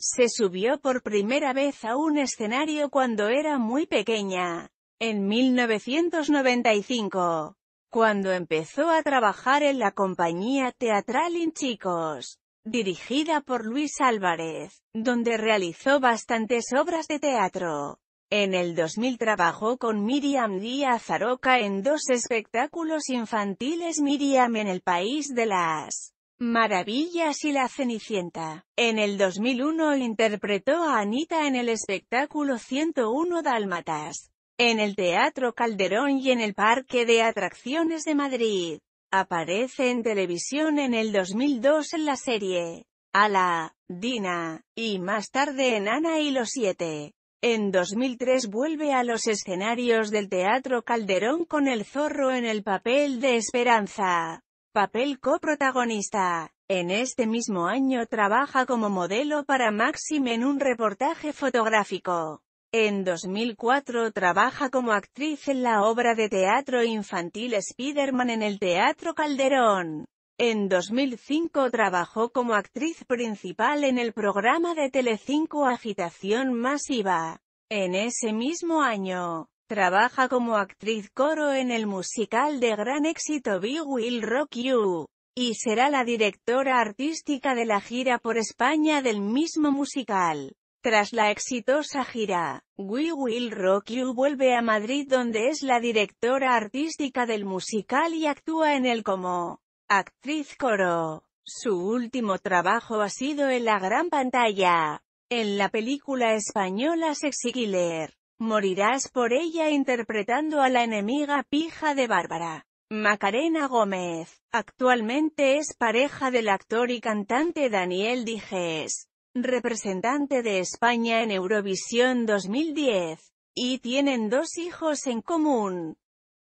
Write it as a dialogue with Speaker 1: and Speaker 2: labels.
Speaker 1: Se subió por primera vez a un escenario cuando era muy pequeña, en 1995, cuando empezó a trabajar en la compañía teatral In Chicos, dirigida por Luis Álvarez, donde realizó bastantes obras de teatro. En el 2000 trabajó con Miriam Díaz Aroca en dos espectáculos infantiles Miriam en el País de las Maravillas y la Cenicienta. En el 2001 interpretó a Anita en el espectáculo 101 Dálmatas, en el Teatro Calderón y en el Parque de Atracciones de Madrid. Aparece en televisión en el 2002 en la serie Ala, Dina, y más tarde en Ana y los Siete. En 2003 vuelve a los escenarios del Teatro Calderón con el zorro en el papel de Esperanza papel coprotagonista. En este mismo año trabaja como modelo para Maxim en un reportaje fotográfico. En 2004 trabaja como actriz en la obra de teatro infantil Spiderman en el Teatro Calderón. En 2005 trabajó como actriz principal en el programa de Telecinco Agitación Masiva. En ese mismo año, Trabaja como actriz coro en el musical de gran éxito Big Will Rock You, y será la directora artística de la gira por España del mismo musical. Tras la exitosa gira, We Will Rock You vuelve a Madrid donde es la directora artística del musical y actúa en él como actriz coro. Su último trabajo ha sido en la gran pantalla, en la película española Sexy Killer. Morirás por ella interpretando a la enemiga pija de Bárbara. Macarena Gómez, actualmente es pareja del actor y cantante Daniel Dijes, representante de España en Eurovisión 2010, y tienen dos hijos en común.